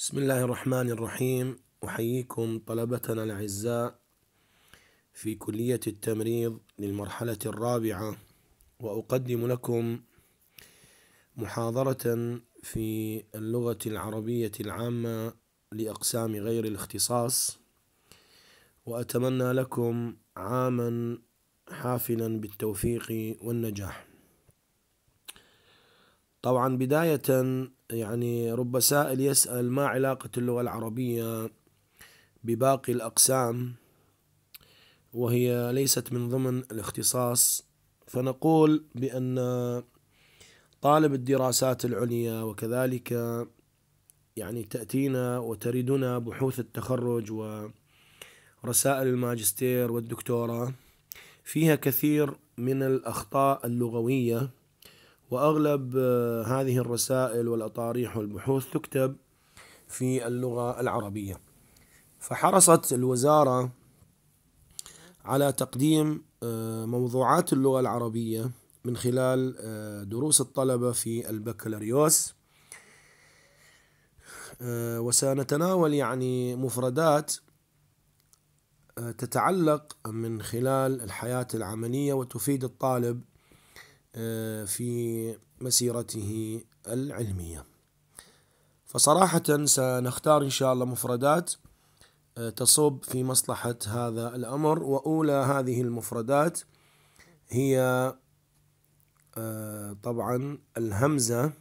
بسم الله الرحمن الرحيم أحييكم طلبتنا الأعزاء في كلية التمريض للمرحلة الرابعة وأقدم لكم محاضرة في اللغة العربية العامة لأقسام غير الاختصاص وأتمنى لكم عاما حافلا بالتوفيق والنجاح طبعا بداية يعني رب سائل يسأل ما علاقة اللغة العربية بباقي الأقسام وهي ليست من ضمن الاختصاص فنقول بأن طالب الدراسات العليا وكذلك يعني تأتينا وتردنا بحوث التخرج ورسائل الماجستير والدكتوراه فيها كثير من الأخطاء اللغوية وأغلب آه، هذه الرسائل والأطاريح والبحوث تكتب في اللغة العربية فحرصت الوزارة على تقديم آه، موضوعات اللغة العربية من خلال آه، دروس الطلبة في البكالوريوس وسنتناول يعني مفردات تتعلق من خلال الحياة العملية وتفيد الطالب آه، في مسيرته العلمية فصراحة سنختار إن شاء الله مفردات آه، تصب في مصلحة هذا الأمر وأولى هذه المفردات هي آه، طبعا الهمزة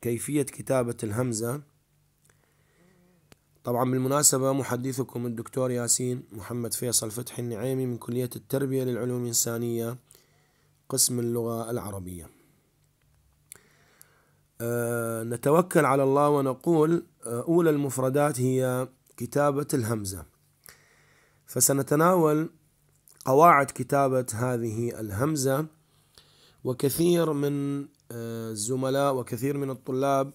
كيفية كتابة الهمزة طبعا بالمناسبة محدثكم الدكتور ياسين محمد فيصل فتحي النعيمي من كلية التربية للعلوم الإنسانية قسم اللغة العربية أه نتوكل على الله ونقول آه، أولى المفردات هي كتابة الهمزة فسنتناول قواعد كتابة هذه الهمزة وكثير من آه، الزملاء وكثير من الطلاب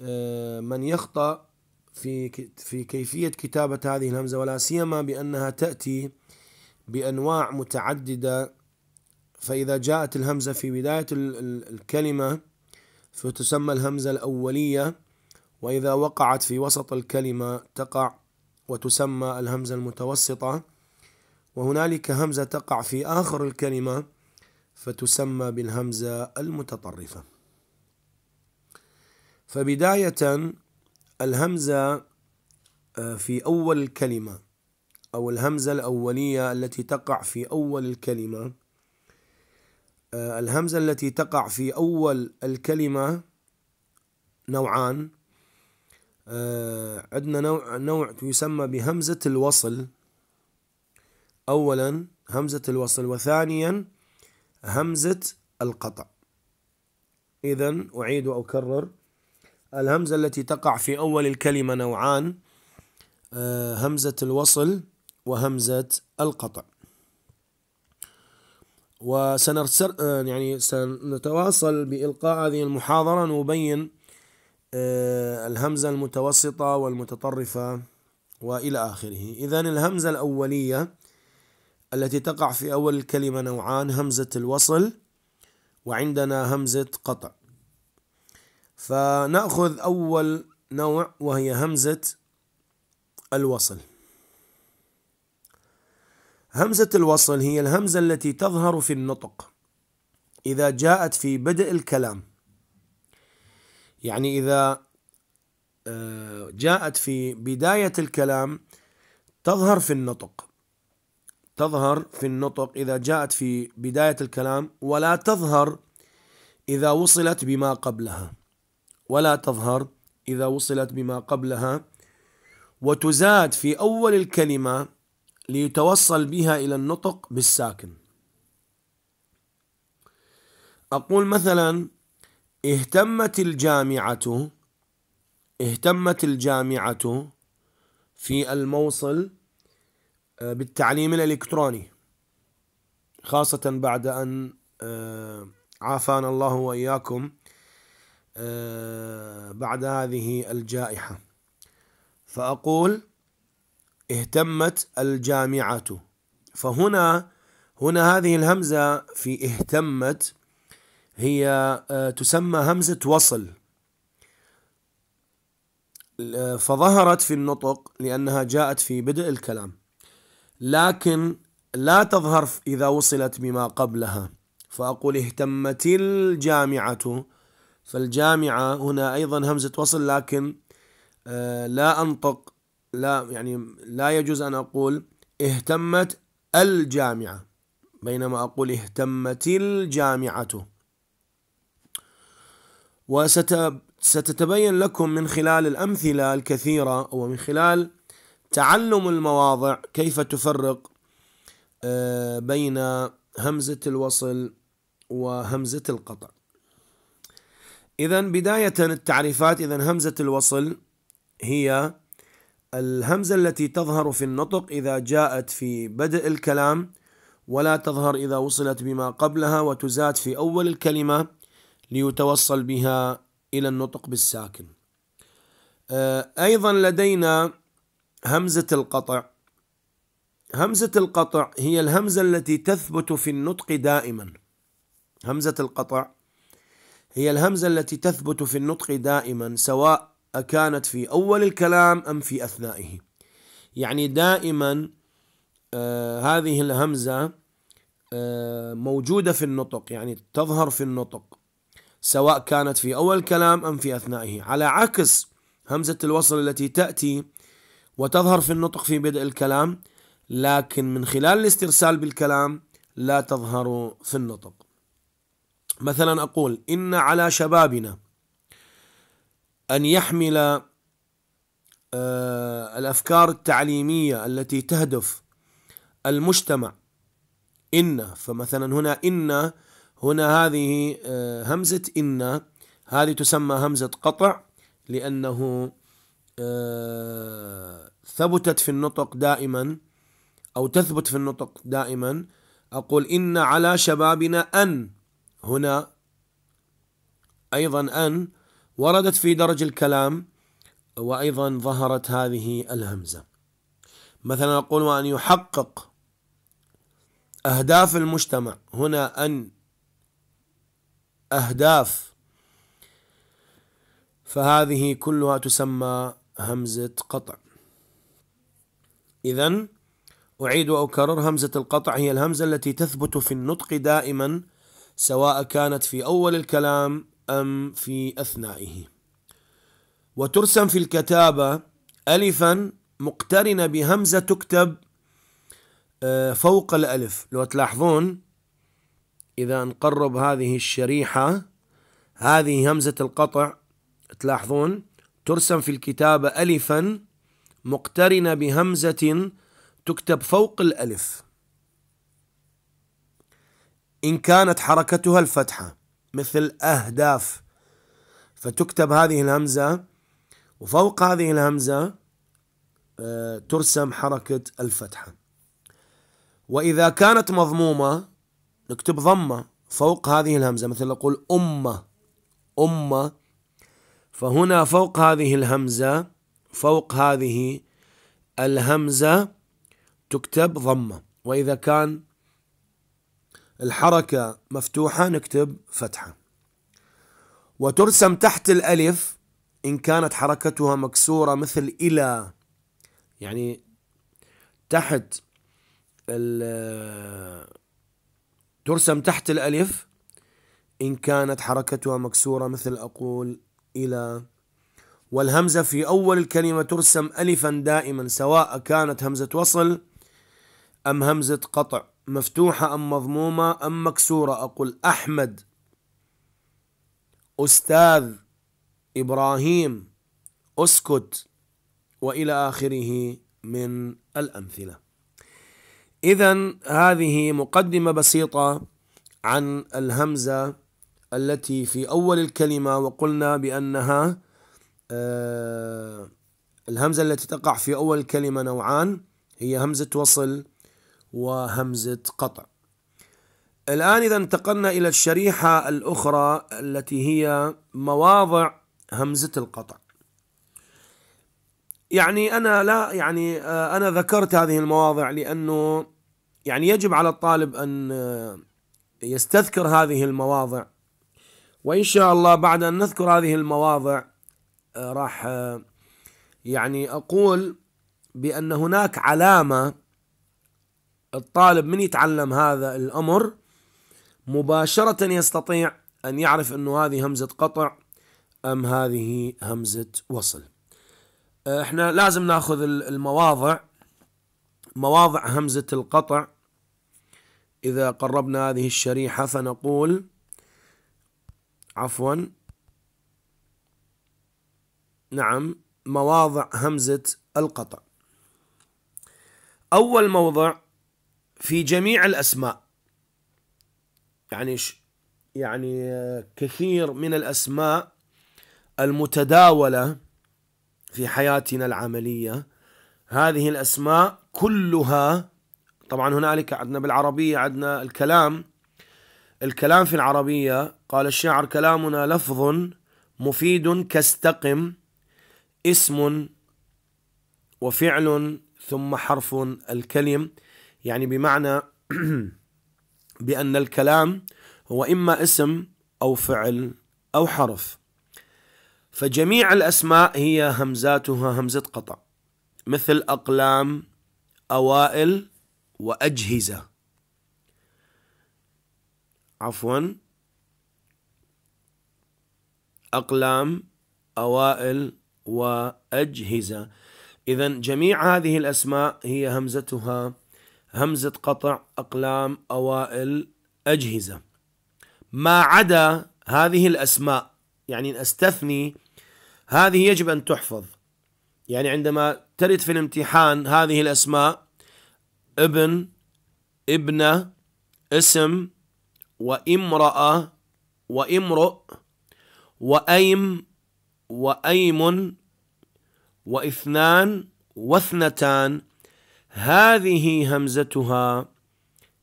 آه، من يخطأ في في كيفية كتابة هذه الهمزة ولا سيما بأنها تأتي بأنواع متعددة فإذا جاءت الهمزة في بداية الكلمة فتسمى الهمزة الأولية وإذا وقعت في وسط الكلمة تقع وتسمى الهمزة المتوسطة وهنالك همزة تقع في آخر الكلمة فتسمى بالهمزة المتطرفة فبداية الهمزة آه، في أول الكلمة أو الهمزة الأولية التي تقع في أول الكلمة آه، الهمزة التي تقع في أول الكلمة نوعان آه، عندنا نوع نوع يسمى بهمزة الوصل أولا همزة الوصل وثانيا همزة القطع إذا أعيد وأكرر الهمزة التي تقع في أول الكلمة نوعان آه، همزة الوصل وهمزة القطع وسنرسل آه، يعني سنتواصل بإلقاء هذه المحاضرة نبين آه، الهمزة المتوسطة والمتطرفة وإلى آخره إذا الهمزة الأولية التي تقع في أول الكلمة نوعان همزة الوصل وعندنا همزة قطع فنأخذ أول نوع وهي همزة الوصل همزة الوصل هي الهمزة التي تظهر في النطق إذا جاءت في بدء الكلام يعني إذا آه، جاءت في بداية الكلام تظهر في النطق تظهر في النطق إذا جاءت في بداية الكلام ولا تظهر إذا وصلت بما قبلها ولا تظهر إذا وصلت بما قبلها وتزاد في أول الكلمة ليتوصل بها إلى النطق بالساكن أقول مثلا اهتمت الجامعة اهتمت الجامعة في الموصل آه، بالتعليم الإلكتروني خاصة بعد أن آه، عافانا الله وإياكم آه، بعد هذه الجائحة فأقول اهتمت الجامعة فهنا هنا هذه الهمزة في اهتمت هي آه، تسمى همزة وصل آه، فظهرت في النطق لأنها جاءت في بدء الكلام لكن لا تظهر إذا وصلت بما قبلها فأقول اهتمت الجامعة فالجامعة هنا أيضا همزة وصل لكن آه، لا أنطق لا يعني لا يجوز أن أقول اهتمت الجامعة بينما أقول اهتمت الجامعة وستتبين لكم من خلال الأمثلة الكثيرة ومن خلال تعلم المواضع كيف تفرق آه، بين همزة الوصل وهمزة القطع إذا بداية التعريفات إذا همزة الوصل هي الهمزة التي تظهر في النطق إذا جاءت في بدء الكلام ولا تظهر إذا وصلت بما قبلها وتزاد في أول الكلمة ليتوصل بها إلى النطق بالساكن آه، أيضا لدينا همزة القطع همزة القطع هي الهمزة التي تثبت في النطق دائما همزة القطع هي الهمزة التي تثبت في النطق دائما سواء أكانت في أول الكلام أم في أثنائه يعني دائما آه هذه الهمزة آه موجودة في النطق يعني تظهر في النطق سواء كانت في أول الكلام أم في أثنائه على عكس همزة الوصل التي تأتي وتظهر في النطق في بدء الكلام لكن من خلال الاسترسال بالكلام لا تظهر في النطق مثلا أقول إن على شبابنا أن يحمل آه، الأفكار التعليمية التي تهدف المجتمع إن فمثلا هنا إن هنا هذه آه، همزة إن هذه تسمى همزة قطع لأنه آه، ثبتت في النطق دائما أو تثبت في النطق دائما أقول إن على شبابنا أن هنا أيضا أن وردت في درج الكلام وأيضا ظهرت هذه الهمزة مثلا نقول وأن يحقق أهداف المجتمع هنا أن أهداف فهذه كلها تسمى همزة قطع إذا أعيد وأكرر همزة القطع هي الهمزة التي تثبت في النطق دائما سواء كانت في أول الكلام أم في أثنائه وترسم في الكتابة ألفا مقترنة بهمزة تكتب آه، فوق الألف لو تلاحظون إذا نقرب هذه الشريحة هذه همزة القطع تلاحظون ترسم في الكتابة ألفا مقترنة بهمزة تكتب فوق الألف إن كانت حركتها الفتحة مثل أهداف فتكتب هذه الهمزة وفوق هذه الهمزة آه، ترسم حركة الفتحة وإذا كانت مضمومة نكتب ضمة فوق هذه الهمزة مثل نقول أمة أمة فهنا فوق هذه الهمزة فوق هذه الهمزة تكتب ضمة وإذا كان الحركة مفتوحة نكتب فتحة وترسم تحت الألف إن كانت حركتها مكسورة مثل إلى يعني تحت ترسم تحت الألف إن كانت حركتها مكسورة مثل أقول إلى والهمزة في أول الكلمة ترسم ألفا دائما سواء كانت همزة وصل أم همزة قطع مفتوحة أم مضمومة أم مكسورة أقول أحمد أستاذ إبراهيم أسكت وإلى آخره من الأمثلة إذا هذه مقدمة بسيطة عن الهمزة التي في أول الكلمة وقلنا بأنها آه، الهمزة التي تقع في أول الكلمة نوعان هي همزة وصل وهمزة قطع الآن إذا انتقلنا إلى الشريحة الأخرى التي هي مواضع همزة القطع يعني أنا لا يعني آه، أنا ذكرت هذه المواضع لأنه يعني يجب على الطالب أن آه، يستذكر هذه المواضع وإن شاء الله بعد أن نذكر هذه المواضع آه، راح يعني أقول بأن هناك علامة الطالب من يتعلم هذا الأمر مباشرة يستطيع أن يعرف أنه هذه همزة قطع أم هذه همزة وصل آه، احنا لازم ناخذ المواضع مواضع همزة القطع إذا قربنا هذه الشريحة فنقول عفوا نعم مواضع همزة القطع أول موضع في جميع الأسماء يعني يعني كثير من الأسماء المتداولة في حياتنا العملية هذه الأسماء كلها طبعا هنالك عندنا بالعربية عندنا الكلام الكلام في العربية قال الشاعر كلامنا لفظ مفيد كاستقم اسم وفعل ثم حرف الكلم يعني بمعنى بأن الكلام هو إما اسم أو فعل أو حرف فجميع الأسماء هي همزاتها همزة قطع مثل أقلام أوائل وأجهزة عفوا أقلام أوائل وأجهزة إذا جميع هذه الأسماء هي همزتها همزة قطع أقلام أوائل أجهزة ما عدا هذه الأسماء يعني أستثني هذه يجب أن تحفظ يعني عندما ترد في الامتحان هذه الأسماء ابن ابنة اسم وامرأة وامرؤ وأيم وأيم واثنان واثنتان هذه همزتها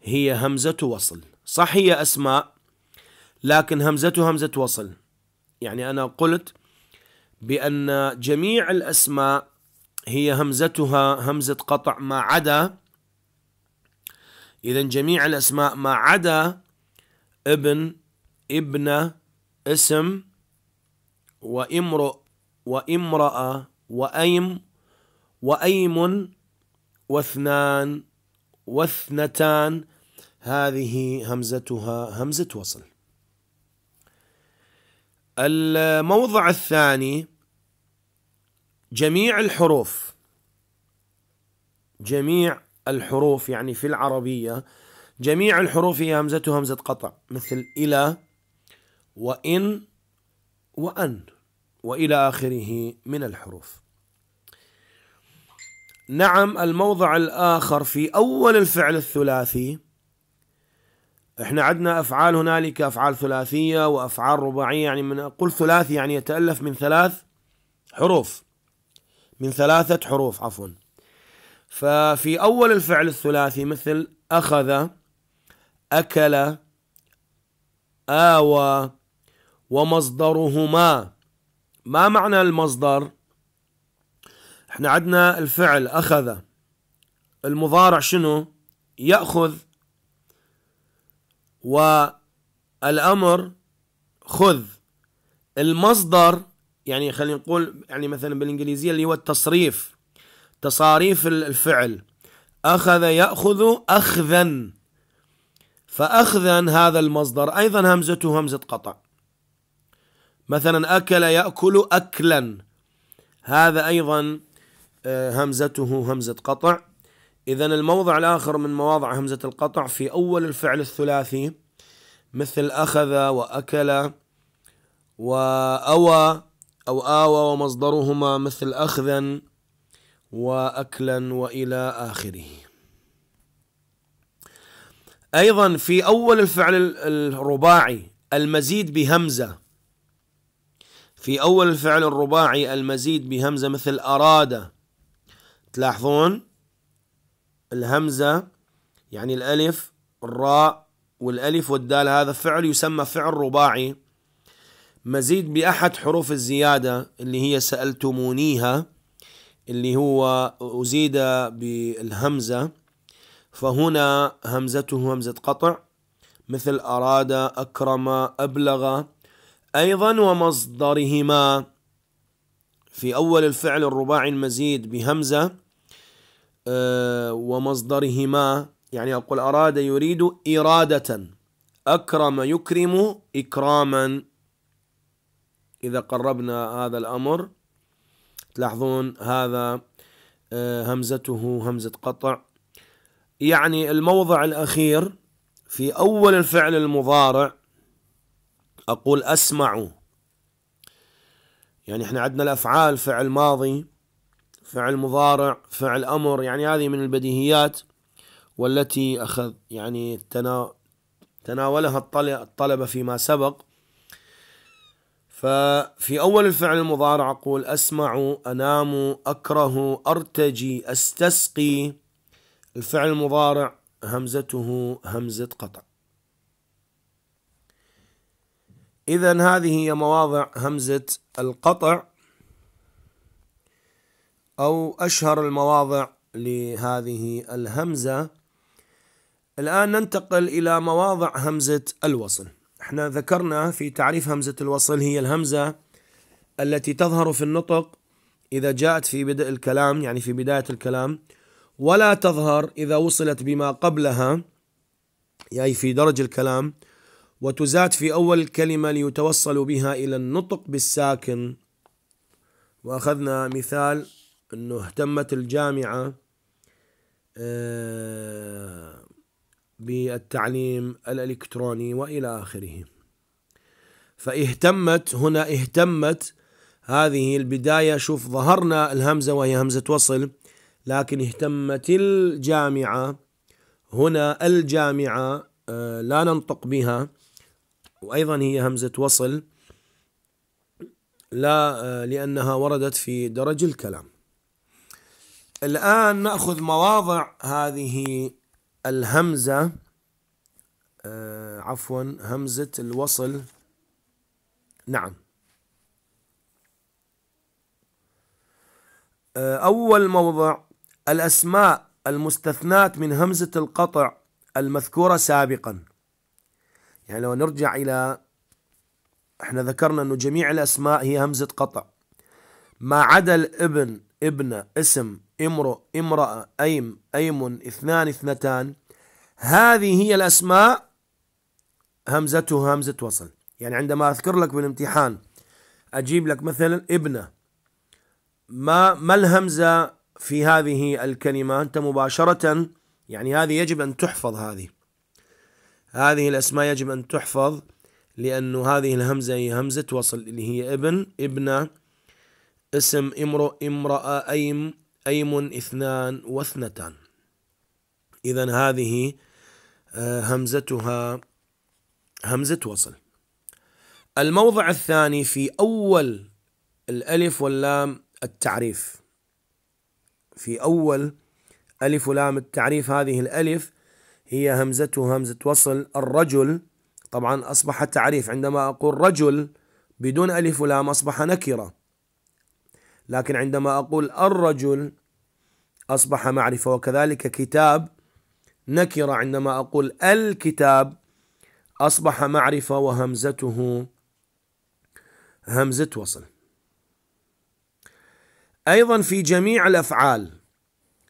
هي همزة وصل صح هي أسماء لكن همزتها همزة وصل يعني أنا قلت بأن جميع الأسماء هي همزتها همزة قطع ما عدا إذا جميع الأسماء ما عدا ابن ابنة اسم وامرؤ وامرأة وأيم وأيم واثنان واثنتان هذه همزتها همزة وصل الموضع الثاني جميع الحروف جميع الحروف يعني في العربية جميع الحروف هي همزة همزة قطع مثل إلى وإن وأن وإلى آخره من الحروف نعم الموضع الآخر في أول الفعل الثلاثي احنا عندنا أفعال هنالك أفعال ثلاثية وأفعال رباعية يعني من قل ثلاثي يعني يتألف من ثلاث حروف من ثلاثة حروف عفوا ففي أول الفعل الثلاثي مثل أخذ أكل آوى ومصدرهما ما معنى المصدر؟ احنا عندنا الفعل أخذ المضارع شنو يأخذ والأمر خذ المصدر يعني خلينا نقول يعني مثلا بالإنجليزية اللي هو التصريف تصاريف الفعل أخذ يأخذ أخذا فأخذا هذا المصدر أيضا همزته همزة قطع مثلا أكل يأكل أكلا هذا أيضا آه، همزته همزة قطع إذا الموضع الآخر من مواضع همزة القطع في أول الفعل الثلاثي مثل أخذ وأكل وأوى أو آوى ومصدرهما مثل أخذا وأكلا وإلى آخره أيضا في أول الفعل الرباعي المزيد بهمزة في أول الفعل الرباعي المزيد بهمزة مثل أراد تلاحظون الهمزة يعني الألف الراء والألف والدال هذا فعل يسمى فعل رباعي مزيد بأحد حروف الزيادة اللي هي سألتمونيها اللي هو أزيد بالهمزة فهنا همزته همزة قطع مثل أراد أكرم أبلغ أيضا ومصدرهما في أول الفعل الرباعي المزيد بهمزة آه، ومصدرهما يعني أقول أراد يريد إرادة أكرم يكرم إكراما إذا قربنا هذا الأمر تلاحظون هذا آه، همزته همزة قطع يعني الموضع الأخير في أول الفعل المضارع أقول أسمع يعني احنا عندنا الأفعال فعل ماضي فعل مضارع فعل أمر يعني هذه من البديهيات والتي أخذ يعني تناولها الطلبة فيما سبق ففي أول الفعل المضارع أقول أسمع أنام أكره أرتجي أستسقي الفعل المضارع همزته همزة قطع إذا هذه هي مواضع همزة القطع أو أشهر المواضع لهذه الهمزة الآن ننتقل إلى مواضع همزة الوصل احنا ذكرنا في تعريف همزة الوصل هي الهمزة التي تظهر في النطق إذا جاءت في بدء الكلام يعني في بداية الكلام ولا تظهر إذا وصلت بما قبلها يعني في درج الكلام وتزاد في أول الكلمة ليتوصل بها إلى النطق بالساكن وأخذنا مثال انه اهتمت الجامعه آه، بالتعليم الالكتروني والى اخره فاهتمت هنا اهتمت هذه البدايه شوف ظهرنا الهمزه وهي همزه وصل لكن اهتمت الجامعه هنا الجامعه آه، لا ننطق بها وايضا هي همزه وصل لا آه، لانها وردت في درج الكلام الآن نأخذ مواضع هذه الهمزة آه عفوا همزة الوصل نعم آه أول موضع الأسماء المستثنات من همزة القطع المذكورة سابقا يعني لو نرجع إلى احنا ذكرنا أنه جميع الأسماء هي همزة قطع ما عدا الابن ابنة اسم امرؤ امرأة أيم أيم اثنان اثنتان هذه هي الأسماء همزته همزة وصل يعني عندما أذكر لك بالامتحان أجيب لك مثلا ابنة ما ما الهمزة في هذه الكلمة أنت مباشرة يعني هذه يجب أن تحفظ هذه هذه الأسماء يجب أن تحفظ لأنه هذه الهمزة هي همزة وصل اللي هي ابن ابنة اسم امرؤ امرأة أيم أيم اثنان واثنتان إذا هذه آه، همزتها همزة وصل الموضع الثاني في أول الألف واللام التعريف في أول ألف ولام التعريف هذه الألف هي همزته همزة وصل الرجل طبعا أصبح تعريف عندما أقول رجل بدون ألف ولام أصبح نكرة لكن عندما أقول الرجل أصبح معرفة وكذلك كتاب نكرة عندما أقول الكتاب أصبح معرفة وهمزته همزة وصل أيضا في جميع الأفعال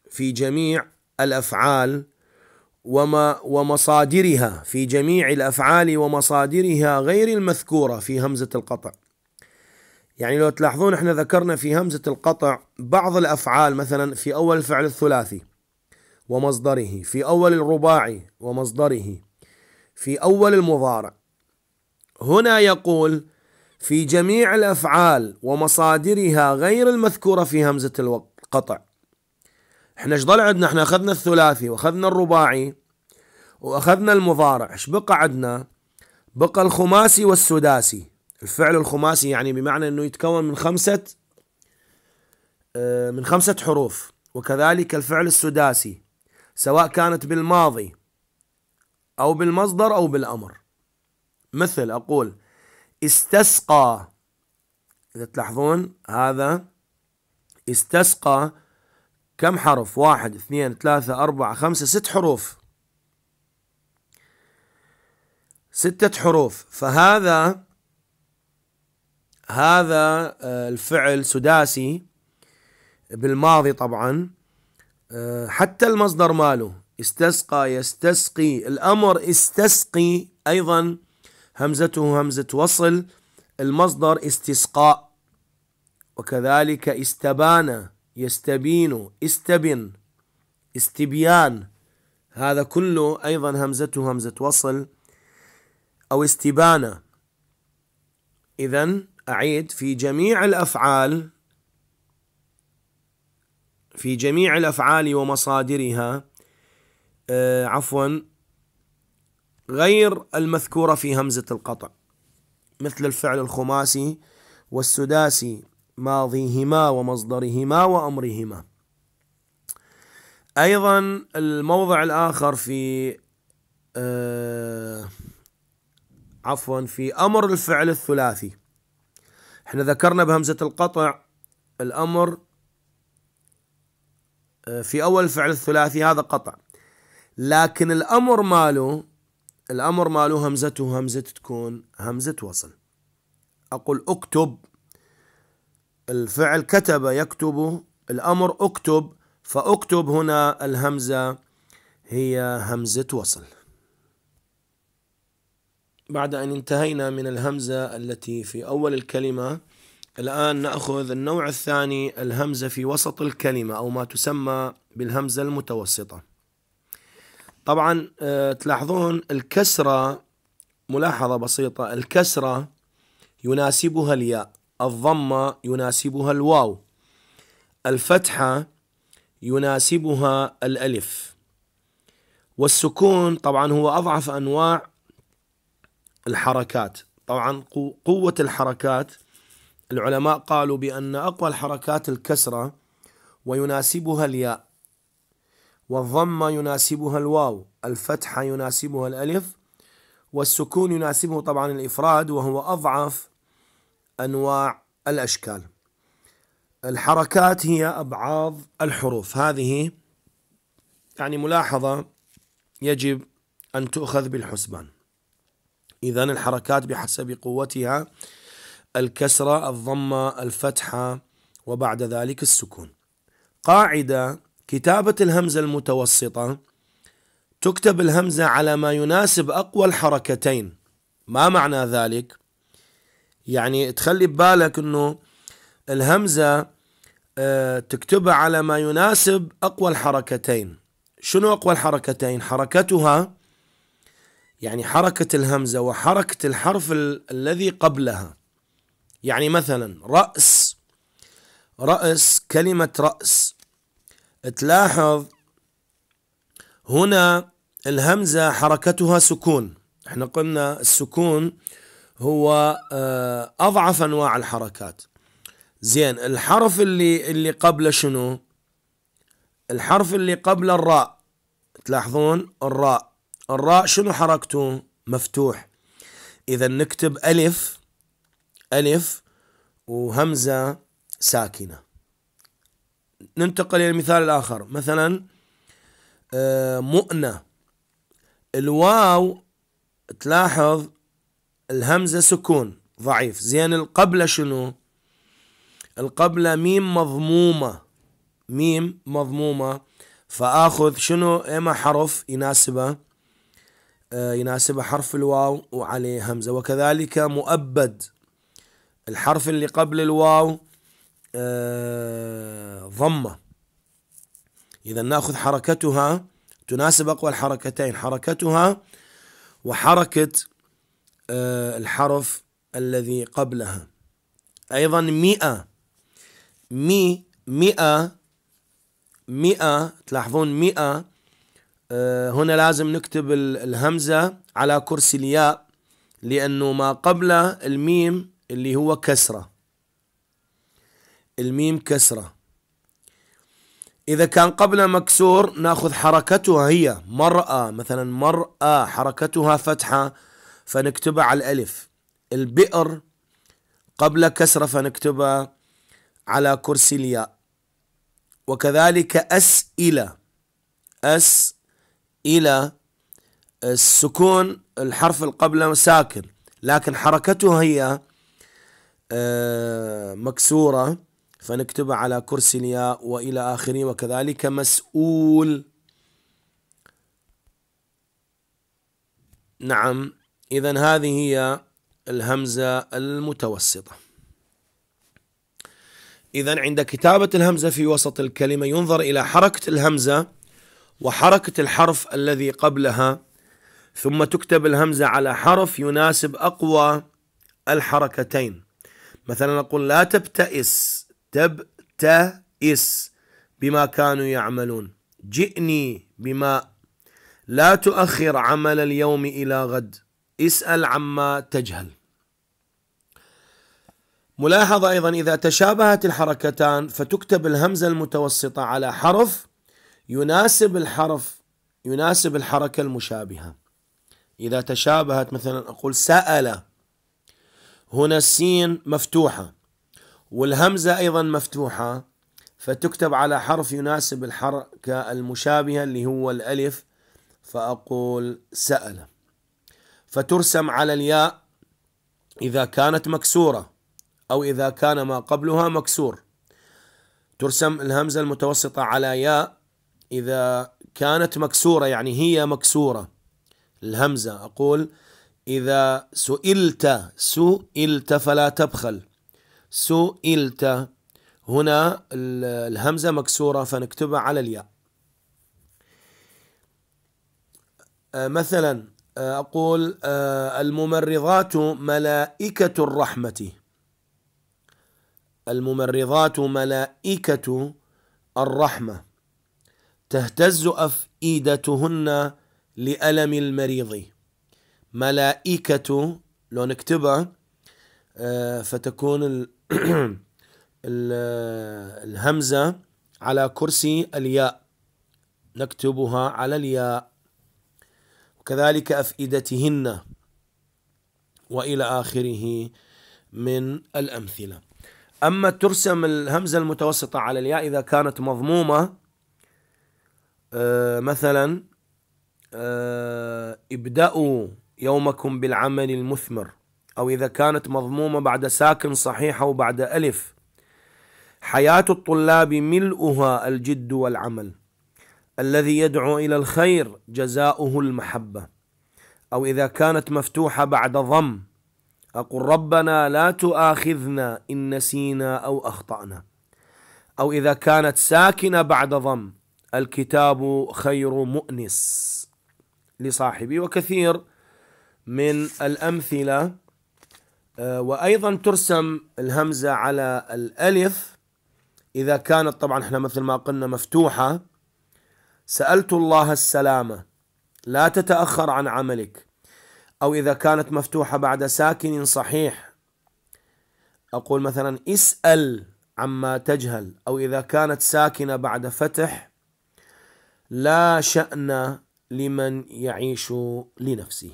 في جميع الأفعال وما ومصادرها في جميع الأفعال ومصادرها غير المذكورة في همزة القطع يعني لو تلاحظون احنا ذكرنا في همزة القطع بعض الأفعال مثلا في أول الفعل الثلاثي ومصدره في أول الرباعي ومصدره في أول المضارع هنا يقول في جميع الأفعال ومصادرها غير المذكورة في همزة القطع احنا ايش ضل عندنا احنا اخذنا الثلاثي واخذنا الرباعي واخذنا المضارع ايش بقى عندنا بقى الخماسي والسداسي الفعل الخماسي يعني بمعنى أنه يتكون من خمسة آه، من خمسة حروف وكذلك الفعل السداسي سواء كانت بالماضي أو بالمصدر أو بالأمر مثل أقول استسقى إذا تلاحظون هذا استسقى كم حرف واحد اثنين ثلاثة أربعة خمسة ست حروف ستة حروف فهذا هذا آه، الفعل سداسي بالماضي طبعا آه، حتى المصدر ماله استسقى يستسقي الأمر استسقي أيضا همزته همزة وصل المصدر استسقاء وكذلك استبان يستبين استبن استبيان هذا كله أيضا همزته همزة وصل أو استبانة إذا أعيد في جميع الأفعال في جميع الأفعال ومصادرها آه عفوا غير المذكورة في همزة القطع مثل الفعل الخماسي والسداسي ماضيهما ومصدرهما وأمرهما أيضا الموضع الآخر في آه عفوا في أمر الفعل الثلاثي احنا ذكرنا بهمزة القطع الأمر آه، في أول فعل الثلاثي هذا قطع لكن الأمر ماله الأمر ماله همزته همزة تكون همزة وصل أقول أكتب الفعل كتب يكتب الأمر أكتب فأكتب هنا الهمزة هي همزة وصل بعد أن انتهينا من الهمزة التي في أول الكلمة الآن نأخذ النوع الثاني الهمزة في وسط الكلمة أو ما تسمى بالهمزة المتوسطة طبعا آه، تلاحظون الكسرة ملاحظة بسيطة الكسرة يناسبها الياء الضمة يناسبها الواو الفتحة يناسبها الألف والسكون طبعا هو أضعف أنواع الحركات طبعا قوة الحركات العلماء قالوا بأن أقوى الحركات الكسرة ويناسبها الياء والضمة يناسبها الواو الفتحة يناسبها الألف والسكون يناسبه طبعا الإفراد وهو أضعف أنواع الأشكال الحركات هي أبعاض الحروف هذه يعني ملاحظة يجب أن تؤخذ بالحسبان إذا الحركات بحسب قوتها الكسرة الضمة الفتحة وبعد ذلك السكون قاعدة كتابة الهمزة المتوسطة تكتب الهمزة على ما يناسب أقوى الحركتين ما معنى ذلك؟ يعني تخلي ببالك أنه الهمزة آه، تكتبها على ما يناسب أقوى الحركتين شنو أقوى الحركتين؟ حركتها يعني حركة الهمزة وحركة الحرف ال الذي قبلها يعني مثلا رأس رأس كلمة رأس تلاحظ هنا الهمزة حركتها سكون احنا قلنا السكون هو آه، أضعف أنواع الحركات زين الحرف اللي اللي قبله شنو الحرف اللي قبل الراء تلاحظون الراء الراء شنو حركته مفتوح إذا نكتب ألف ألف وهمزة ساكنة ننتقل إلى المثال الآخر مثلا آه، مؤنة الواو تلاحظ الهمزة سكون ضعيف زين القبلة شنو القبلة ميم مضمومة ميم مضمومة فآخذ شنو إما حرف يناسبه آه، يناسبه حرف الواو وعليه همزة وكذلك مؤبد الحرف اللي قبل الواو آه، ضمة إذا نأخذ حركتها تناسب أقوى الحركتين حركتها وحركة آه، الحرف الذي قبلها أيضا مئة مي مئة مئة تلاحظون مئة آه، هنا لازم نكتب الهمزة على كرسي الياء لأنه ما قبل الميم اللي هو كسرة الميم كسرة إذا كان قبل مكسور ناخذ حركتها هي مرأة مثلا مرأة حركتها فتحة فنكتبها على الألف البئر قبل كسرة فنكتبها على كرسي الياء وكذلك أسئلة أسئلة إلى السكون الحرف القبل ساكن لكن حركته هي آه، مكسورة فنكتبها على كرسي الياء وإلى آخره وكذلك مسؤول نعم إذا هذه هي الهمزة المتوسطة إذا عند كتابة الهمزة في وسط الكلمة ينظر إلى حركة الهمزة وحركة الحرف الذي قبلها ثم تكتب الهمزة على حرف يناسب أقوى الحركتين مثلا نقول لا تبتئس تبتئس بما كانوا يعملون جئني بما لا تؤخر عمل اليوم إلى غد اسأل عما تجهل ملاحظة أيضا إذا تشابهت الحركتان فتكتب الهمزة المتوسطة على حرف يناسب الحرف يناسب الحركة المشابهة إذا تشابهت مثلا أقول سأل هنا السين مفتوحة والهمزة أيضا مفتوحة فتكتب على حرف يناسب الحركة المشابهة اللي هو الألف فأقول سأل فترسم على الياء إذا كانت مكسورة أو إذا كان ما قبلها مكسور ترسم الهمزة المتوسطة على ياء إذا كانت مكسورة يعني هي مكسورة الهمزة أقول إذا سئلت سئلت فلا تبخل سئلت هنا الهمزة مكسورة فنكتبها على الياء آه، مثلا آه، أقول آه، الممرضات ملائكة الرحمة الممرضات ملائكة الرحمة تهتز أفئدتهن لألم المريض ملائكة لو نكتبها آه، فتكون ال الهمزة على كرسي الياء نكتبها على الياء وكذلك أفئدتهن وإلى آخره من الأمثلة أما ترسم الهمزة المتوسطة على الياء إذا كانت مضمومة آه، مثلا آه، ابدأوا يومكم بالعمل المثمر أو إذا كانت مضمومة بعد ساكن صحيحة وبعد ألف حياة الطلاب ملؤها الجد والعمل الذي يدعو إلى الخير جزاؤه المحبة أو إذا كانت مفتوحة بعد ضم أقول ربنا لا تؤاخذنا إن نسينا أو أخطأنا أو إذا كانت ساكنة بعد ضم الكتاب خير مؤنس لصاحبي وكثير من الأمثلة آه، وأيضا ترسم الهمزة على الألف إذا كانت طبعا احنا مثل ما قلنا مفتوحة سألت الله السلامة لا تتأخر عن عملك أو إذا كانت مفتوحة بعد ساكن صحيح أقول مثلا اسأل عما تجهل أو إذا كانت ساكنة بعد فتح لا شأن لمن يعيش لنفسه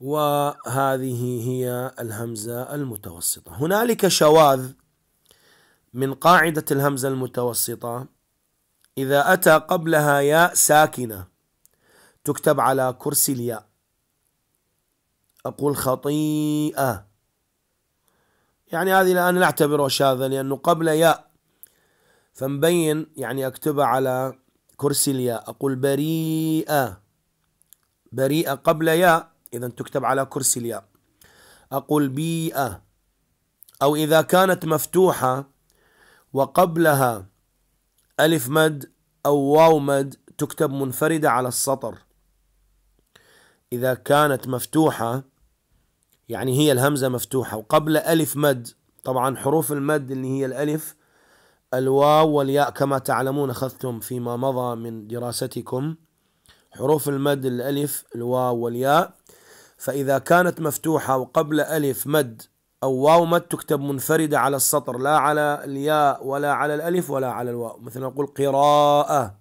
وهذه هي الهمزة المتوسطة هنالك شواذ من قاعدة الهمزة المتوسطة إذا أتى قبلها ياء ساكنة تكتب على كرسي الياء أقول خطيئة يعني هذه أنا لا أعتبره شاذا لأنه قبل ياء فمبين يعني أكتبها على كرسي الياء أقول بريئة بريئة قبل ياء إذا تكتب على كرسي الياء أقول بيئة أو إذا كانت مفتوحة وقبلها ألف مد أو واو مد تكتب منفردة على السطر إذا كانت مفتوحة يعني هي الهمزة مفتوحة وقبل ألف مد طبعا حروف المد اللي هي الألف الواو والياء كما تعلمون أخذتم فيما مضى من دراستكم حروف المد الألف الواو والياء فإذا كانت مفتوحة وقبل ألف مد أو واو مد تكتب منفردة على السطر لا على الياء ولا على الألف ولا على الواو مثل نقول قراءة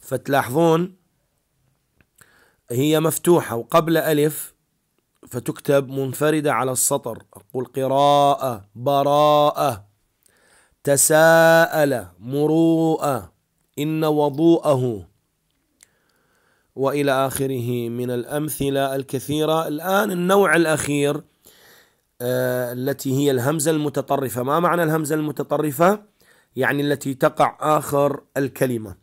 فتلاحظون هي مفتوحة وقبل ألف فتكتب منفردة على السطر أقول قراءة براءة تساءل مروءة إن وضوءه وإلى آخره من الأمثلة الكثيرة الآن النوع الأخير آه، التي هي الهمزة المتطرفة ما معنى الهمزة المتطرفة؟ يعني التي تقع آخر الكلمة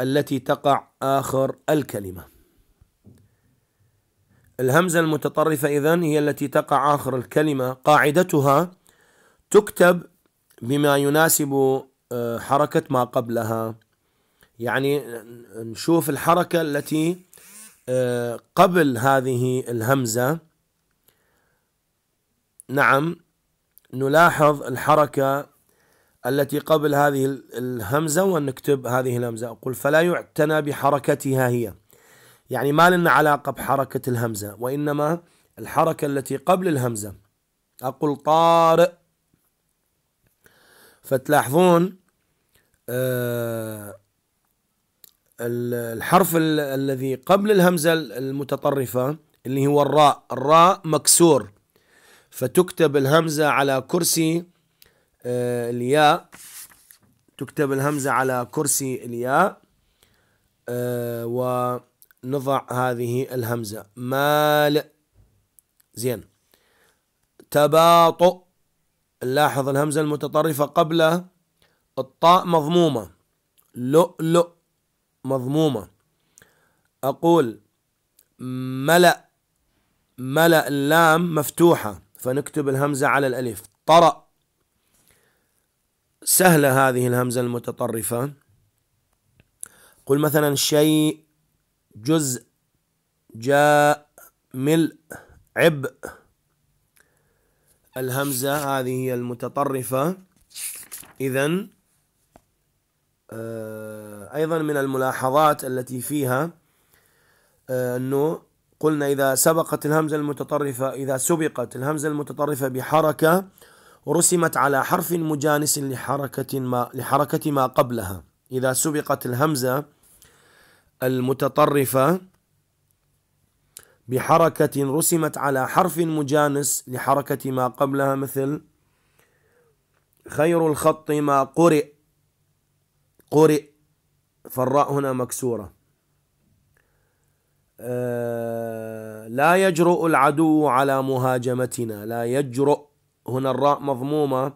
التي تقع آخر الكلمة الهمزة المتطرفة إذن هي التي تقع آخر الكلمة قاعدتها تكتب بما يناسب آه، حركة ما قبلها يعني نشوف الحركة التي آه، قبل هذه الهمزة نعم نلاحظ الحركة التي قبل هذه الهمزة ونكتب هذه الهمزة أقول فلا يعتنى بحركتها هي يعني ما لنا علاقة بحركة الهمزة وإنما الحركة التي قبل الهمزة أقول طارئ فتلاحظون آه، الحرف الذي قبل الهمزة المتطرفة اللي هو الراء الراء مكسور فتكتب الهمزة على كرسي آه، الياء تكتب الهمزة على كرسي الياء آه، ونضع هذه الهمزة مال زين تباطؤ نلاحظ الهمزة المتطرفة قبل الطاء مضمومة لؤلؤ مضمومة أقول ملأ ملأ اللام مفتوحة فنكتب الهمزة على الألف طرأ سهلة هذه الهمزة المتطرفة قل مثلا شيء جزء جاء ملء عبء الهمزة هذه هي المتطرفة إذا آه، أيضا من الملاحظات التي فيها آه، أنه قلنا إذا سبقت الهمزة المتطرفة إذا سبقت الهمزة المتطرفة بحركة رسمت على حرف مجانس لحركة ما لحركة ما قبلها إذا سبقت الهمزة المتطرفة بحركة رسمت على حرف مجانس لحركة ما قبلها مثل خير الخط ما قرئ قرئ فالراء هنا مكسورة آه، لا يجرؤ العدو على مهاجمتنا لا يجرؤ هنا الراء مضمومة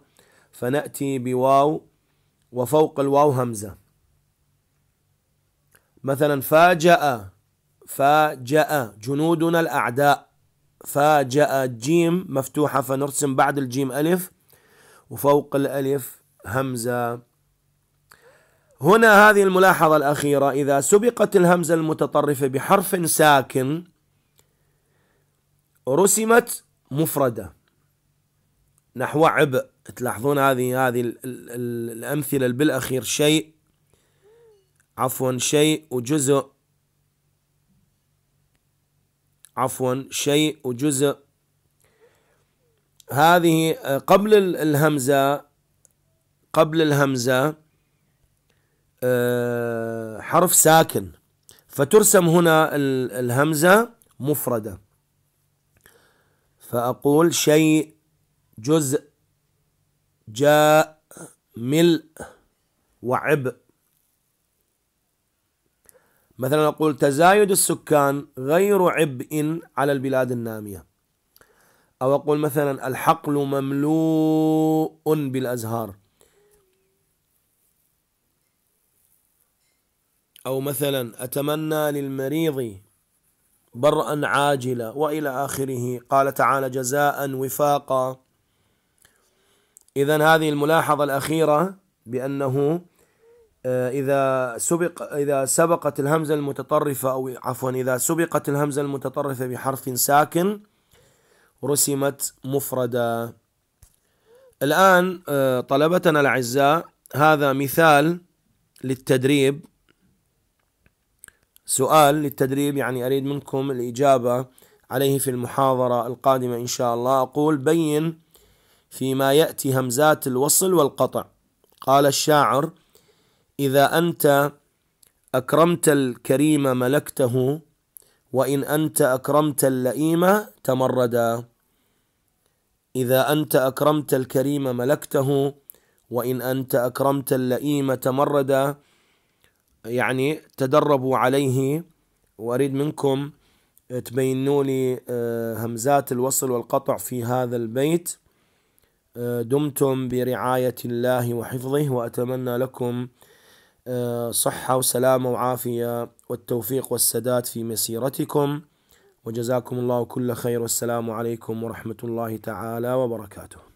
فنأتي بواو وفوق الواو همزة مثلا فاجأ فاجأ جنودنا الأعداء فاجأ جيم مفتوحة فنرسم بعد الجيم ألف وفوق الألف همزة هنا هذه الملاحظة الأخيرة إذا سبقت الهمزة المتطرفة بحرف ساكن رسمت مفردة نحو عبء تلاحظون هذه هذه الأمثلة بالأخير شيء عفوا شيء وجزء عفوا شيء وجزء هذه قبل الهمزة قبل الهمزة آه، حرف ساكن فترسم هنا الهمزة مفردة فأقول شيء جزء جاء ملء وعبء مثلا نقول تزايد السكان غير عبء على البلاد النامية أو أقول مثلا الحقل مملوء بالأزهار أو مثلا أتمنى للمريض برأ عاجلا وإلى آخره قال تعالى جزاء وفاقا إذا هذه الملاحظة الأخيرة بأنه آه، إذا سبق إذا سبقت الهمزة المتطرفة أو عفوا إذا سبقت الهمزة المتطرفة بحرف ساكن رسمت مفردة الآن آه، طلبتنا الأعزاء هذا مثال للتدريب سؤال للتدريب يعني أريد منكم الإجابة عليه في المحاضرة القادمة إن شاء الله أقول بين فيما يأتي همزات الوصل والقطع قال الشاعر إذا أنت أكرمت الكريم ملكته وإن أنت أكرمت اللئيم تمردا إذا أنت أكرمت الكريم ملكته وإن أنت أكرمت اللئيم تمردا يعني تدربوا عليه وأريد منكم تبينوا لي آه، همزات الوصل والقطع في هذا البيت آه، دمتم برعاية الله وحفظه وأتمنى لكم آه، صحة وسلامة وعافية والتوفيق والسداد في مسيرتكم وجزاكم الله كل خير والسلام عليكم ورحمة الله تعالى وبركاته